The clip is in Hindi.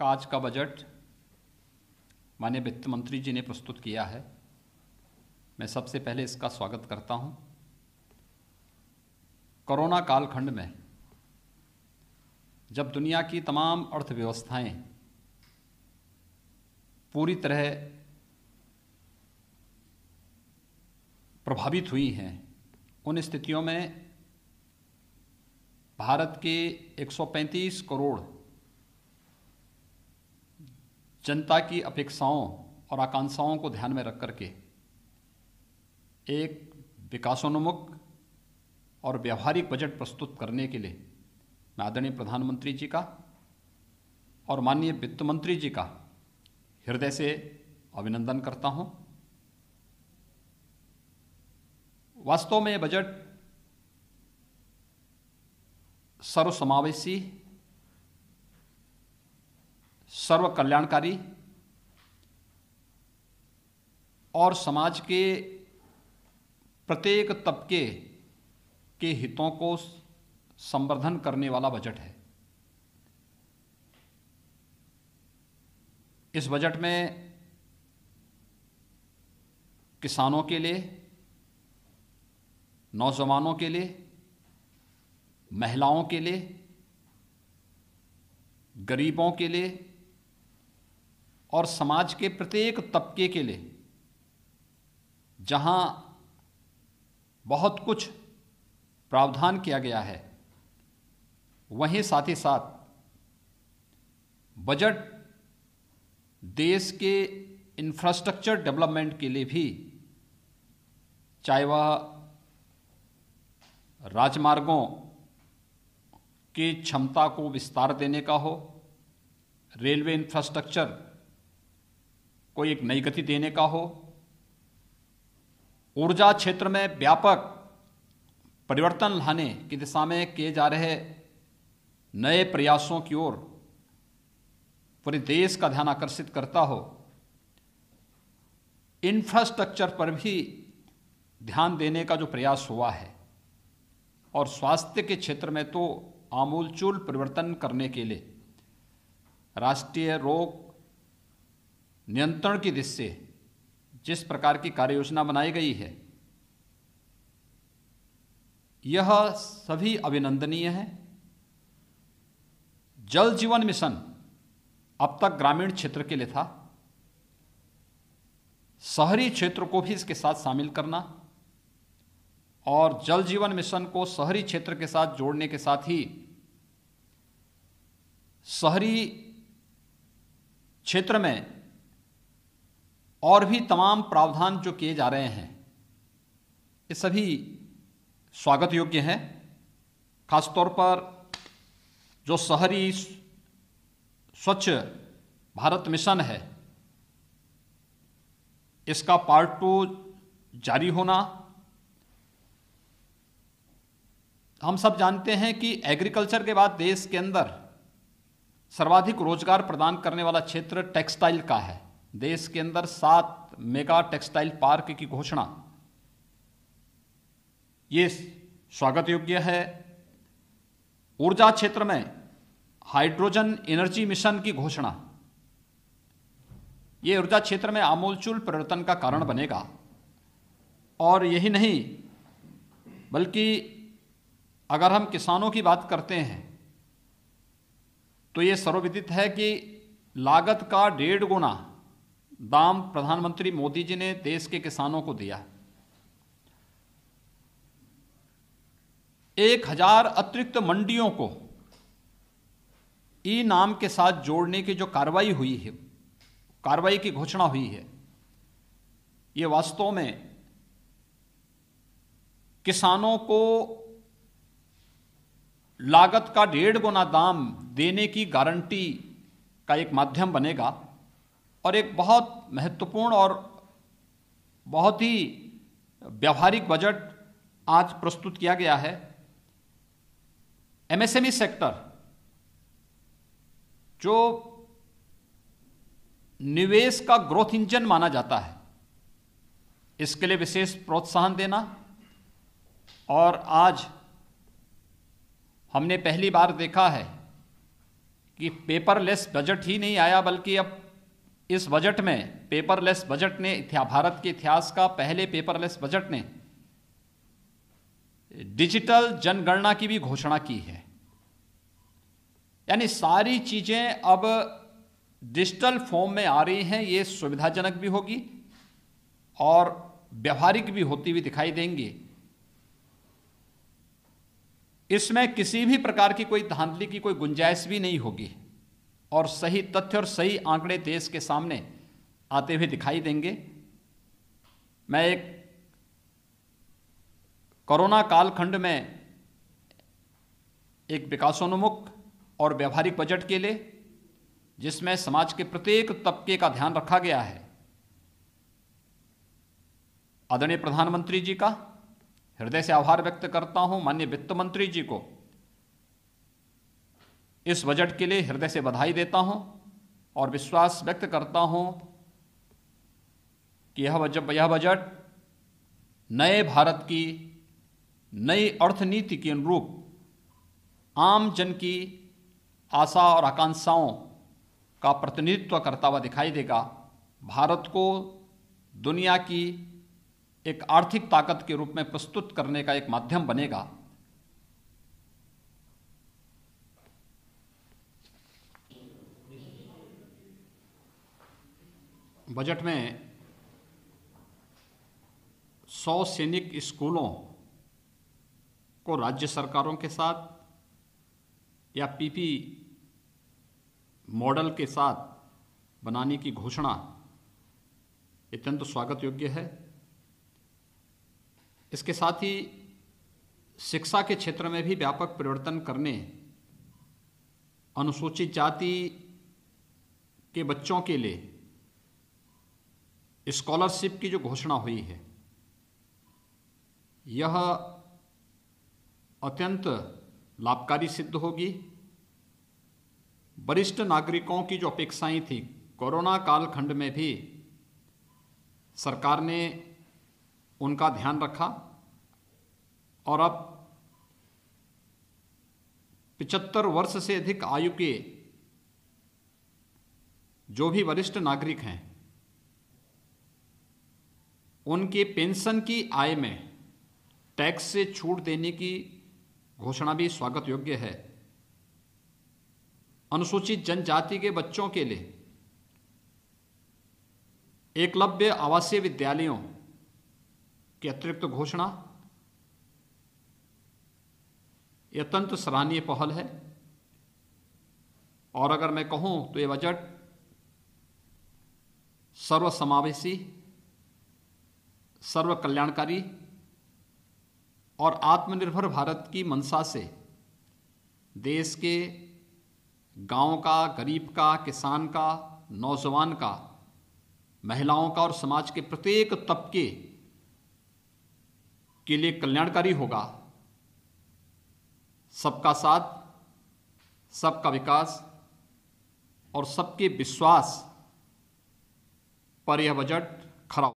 काज आज का बजट माननीय वित्त मंत्री जी ने प्रस्तुत किया है मैं सबसे पहले इसका स्वागत करता हूं कोरोना कालखंड में जब दुनिया की तमाम अर्थव्यवस्थाएं पूरी तरह प्रभावित हुई हैं उन स्थितियों में भारत के 135 करोड़ जनता की अपेक्षाओं और आकांक्षाओं को ध्यान में रख करके एक विकासोन्मुख और व्यावहारिक बजट प्रस्तुत करने के लिए मैं आदरणीय प्रधानमंत्री जी का और माननीय वित्त मंत्री जी का हृदय से अभिनंदन करता हूं वास्तव में बजट सर्वसमावेशी सर्व कल्याणकारी और समाज के प्रत्येक तबके के हितों को संवर्धन करने वाला बजट है इस बजट में किसानों के लिए नौजवानों के लिए महिलाओं के लिए गरीबों के लिए और समाज के प्रत्येक तबके के लिए जहाँ बहुत कुछ प्रावधान किया गया है वहीं साथ ही साथ बजट देश के इंफ्रास्ट्रक्चर डेवलपमेंट के लिए भी चाहे वह राजमार्गों की क्षमता को विस्तार देने का हो रेलवे इंफ्रास्ट्रक्चर कोई एक नई गति देने का हो ऊर्जा क्षेत्र में व्यापक परिवर्तन लाने की दिशा में किए जा रहे नए प्रयासों की ओर पूरे देश का ध्यान आकर्षित करता हो इंफ्रास्ट्रक्चर पर भी ध्यान देने का जो प्रयास हुआ है और स्वास्थ्य के क्षेत्र में तो आमूलचूल परिवर्तन करने के लिए राष्ट्रीय रोग नियंत्रण की दृष्टि से जिस प्रकार की कार्य योजना बनाई गई है यह सभी अभिनंदनीय है जल जीवन मिशन अब तक ग्रामीण क्षेत्र के लिए था शहरी क्षेत्र को भी इसके साथ शामिल करना और जल जीवन मिशन को शहरी क्षेत्र के साथ जोड़ने के साथ ही शहरी क्षेत्र में और भी तमाम प्रावधान जो किए जा रहे हैं ये सभी स्वागत योग्य हैं खासतौर पर जो शहरी स्वच्छ भारत मिशन है इसका पार्ट टू जारी होना हम सब जानते हैं कि एग्रीकल्चर के बाद देश के अंदर सर्वाधिक रोजगार प्रदान करने वाला क्षेत्र टेक्सटाइल का है देश के अंदर सात मेगा टेक्सटाइल पार्क की घोषणा ये स्वागत योग्य है ऊर्जा क्षेत्र में हाइड्रोजन एनर्जी मिशन की घोषणा ये ऊर्जा क्षेत्र में आमूलचूल परिवर्तन का कारण बनेगा और यही नहीं बल्कि अगर हम किसानों की बात करते हैं तो ये सर्वविदित है कि लागत का डेढ़ गुना दाम प्रधानमंत्री मोदी जी ने देश के किसानों को दिया एक हजार अतिरिक्त मंडियों को ई नाम के साथ जोड़ने की जो कार्रवाई हुई है कार्रवाई की घोषणा हुई है ये वास्तव में किसानों को लागत का डेढ़ गुना दाम देने की गारंटी का एक माध्यम बनेगा और एक बहुत महत्वपूर्ण और बहुत ही व्यवहारिक बजट आज प्रस्तुत किया गया है एमएसएमई e सेक्टर जो निवेश का ग्रोथ इंजन माना जाता है इसके लिए विशेष प्रोत्साहन देना और आज हमने पहली बार देखा है कि पेपरलेस बजट ही नहीं आया बल्कि अब इस बजट में पेपरलेस बजट ने भारत के इतिहास का पहले पेपरलेस बजट ने डिजिटल जनगणना की भी घोषणा की है यानी सारी चीज़ें अब डिजिटल फॉर्म में आ रही हैं ये सुविधाजनक भी होगी और व्यवहारिक भी होती हुई दिखाई देंगे इसमें किसी भी प्रकार की कोई धांधली की कोई गुंजाइश भी नहीं होगी और सही तथ्य और सही आंकड़े देश के सामने आते हुए दिखाई देंगे मैं एक कोरोना कालखंड में एक विकासोन्मुख और व्यवहारिक बजट के लिए जिसमें समाज के प्रत्येक तबके का ध्यान रखा गया है आदरणीय प्रधानमंत्री जी का हृदय से आभार व्यक्त करता हूं माननीय वित्त मंत्री जी को इस बजट के लिए हृदय से बधाई देता हूं और विश्वास व्यक्त करता हूं कि यह बजट यह बजट नए भारत की नई अर्थनीति के अनुरूप आम जन की आशा और आकांक्षाओं का प्रतिनिधित्व करता हुआ दिखाई देगा भारत को दुनिया की एक आर्थिक ताकत के रूप में प्रस्तुत करने का एक माध्यम बनेगा बजट में सौ सैनिक स्कूलों को राज्य सरकारों के साथ या पीपी मॉडल के साथ बनाने की घोषणा अत्यंत स्वागत योग्य है इसके साथ ही शिक्षा के क्षेत्र में भी व्यापक परिवर्तन करने अनुसूचित जाति के बच्चों के लिए स्कॉलरशिप की जो घोषणा हुई है यह अत्यंत लाभकारी सिद्ध होगी वरिष्ठ नागरिकों की जो अपेक्षाएं थी कोरोना कालखंड में भी सरकार ने उनका ध्यान रखा और अब पिचहत्तर वर्ष से अधिक आयु के जो भी वरिष्ठ नागरिक हैं उनके पेंशन की आय में टैक्स से छूट देने की घोषणा भी स्वागत योग्य है अनुसूचित जनजाति के बच्चों के लिए एकलव्य आवासीय विद्यालयों की अतिरिक्त घोषणा अत्यंत सराहनीय पहल है और अगर मैं कहूं तो यह बजट सर्वसमावेशी सर्व कल्याणकारी और आत्मनिर्भर भारत की मंशा से देश के गांव का गरीब का किसान का नौजवान का महिलाओं का और समाज के प्रत्येक तबके के लिए कल्याणकारी होगा सबका साथ सबका विकास और सबके विश्वास पर यह बजट खराब